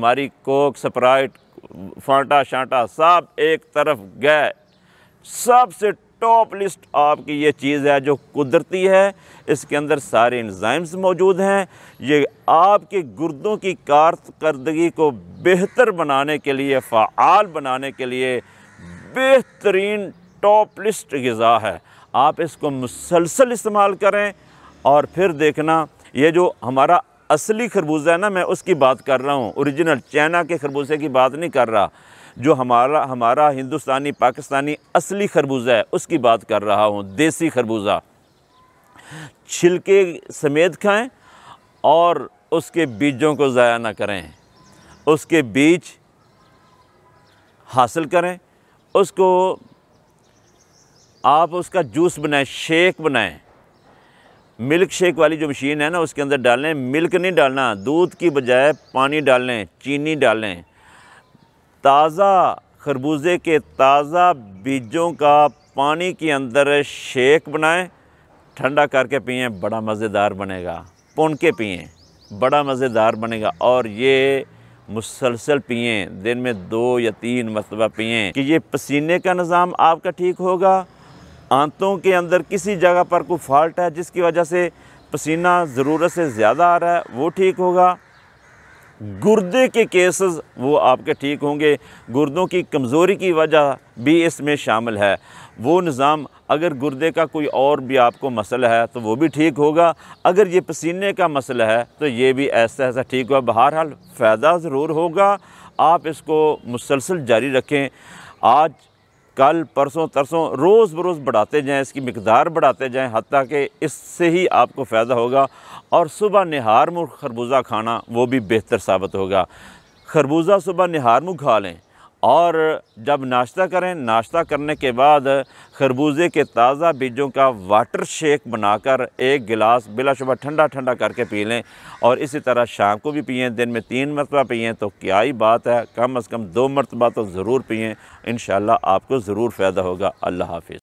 हमारी Coke Sprite फांटा शांटा सब एक तरफ गए सबसे टॉप लिस्ट आपकी ये चीज़ है जो कुदरती है इसके अंदर सारे इंजाइम्स मौजूद हैं ये आपके गुर्दों की कारकर्दगी को बेहतर बनाने के लिए फ़ाल बनाने के लिए बेहतरीन टॉप लिस्ट गज़ा है आप इसको मुसलसल इस्तेमाल करें और फिर देखना ये जो हमारा असली खरबूजा है ना मैं उसकी बात कर रहा हूँ ओरिजिनल चाइना के खरबूजे की बात नहीं कर रहा जो हमारा हमारा हिंदुस्तानी पाकिस्तानी असली खरबूजा है उसकी बात कर रहा हूँ देसी खरबूजा छिलके समेत खाएं और उसके बीजों को ज़ाया ना करें उसके बीज हासिल करें उसको आप उसका जूस बनाएं शेक बनाएं मिल्क शेक वाली जो मशीन है ना उसके अंदर डालें मिल्क नहीं डालना दूध की बजाय पानी डालें चीनी डालें ताज़ा खरबूजे के ताज़ा बीजों का पानी के अंदर शेक बनाएं ठंडा करके पिए बड़ा मज़ेदार बनेगा पुन के पिए बड़ा मज़ेदार बनेगा और ये मुसलसल पिए दिन में दो या तीन मरतबा पिए कि ये पसीने का निज़ाम आपका ठीक होगा आंतों के अंदर किसी जगह पर कोई फॉल्ट है जिसकी वजह से पसीना ज़रूरत से ज़्यादा आ रहा है वो ठीक होगा गुर्दे के केसेस वो आपके ठीक होंगे गुर्दों की कमज़ोरी की वजह भी इसमें शामिल है वो निज़ाम अगर गुर्दे का कोई और भी आपको मसला है तो वो भी ठीक होगा अगर ये पसीने का मसला है तो ये भी ऐसा ऐसा ठीक बहर बहरहाल फ़ायदा ज़रूर होगा आप इसको मुसलसल जारी रखें आज कल परसों तरसों रोज़ बरोज़ बढ़ाते जाएँ इसकी मकदार बढ़ाते जाएँ हती कि इससे ही आपको फ़ायदा होगा और सुबह निहार मुख खरबूजा खाना वो भी बेहतर साबित होगा खरबूजा सुबह निहार मुख खा लें और जब नाश्ता करें नाश्ता करने के बाद खरबूजे के ताज़ा बीजों का वाटर शेक बनाकर एक गिलास बिलाशुबा ठंडा ठंडा करके पी लें और इसी तरह शाम को भी पिएं दिन में तीन मरतबा पिएं तो क्या ही बात है कम अज़ कम दो मरतबा तो ज़रूर पिएं इन आपको ज़रूर फ़ायदा होगा अल्लाह हाफिज़